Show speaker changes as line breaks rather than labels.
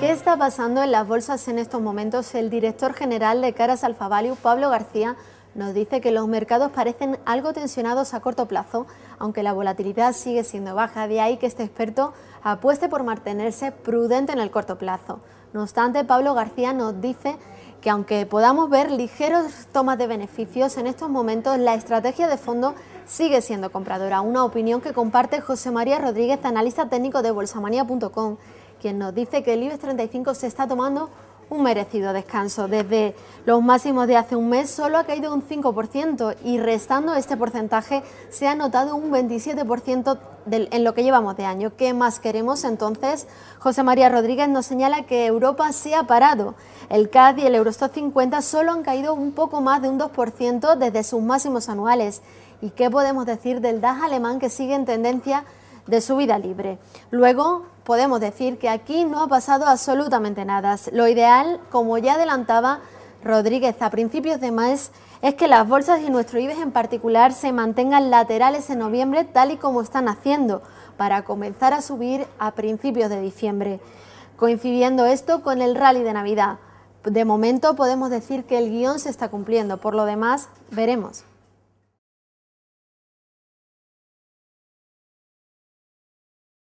¿Qué está pasando en las bolsas en estos momentos? El director general de Caras Alfa Value, Pablo García, nos dice que los mercados parecen algo tensionados a corto plazo, aunque la volatilidad sigue siendo baja, de ahí que este experto apueste por mantenerse prudente en el corto plazo. No obstante, Pablo García nos dice que aunque podamos ver ligeros tomas de beneficios, en estos momentos la estrategia de fondo sigue siendo compradora, una opinión que comparte José María Rodríguez, analista técnico de bolsamanía.com, quien nos dice que el IBEX 35 se está tomando un merecido descanso. Desde los máximos de hace un mes solo ha caído un 5% y restando este porcentaje se ha notado un 27% en lo que llevamos de año. ¿Qué más queremos entonces? José María Rodríguez nos señala que Europa se ha parado. El CAD y el Eurostock 50 solo han caído un poco más de un 2% desde sus máximos anuales. ¿Y qué podemos decir del DAS alemán que sigue en tendencia? de su vida libre. Luego podemos decir que aquí no ha pasado absolutamente nada. Lo ideal, como ya adelantaba Rodríguez a principios de mes, es que las bolsas y nuestro IBEX en particular se mantengan laterales en noviembre tal y como están haciendo, para comenzar a subir a principios de diciembre, coincidiendo esto con el rally de Navidad. De momento podemos decir que el guión se está cumpliendo, por lo demás veremos.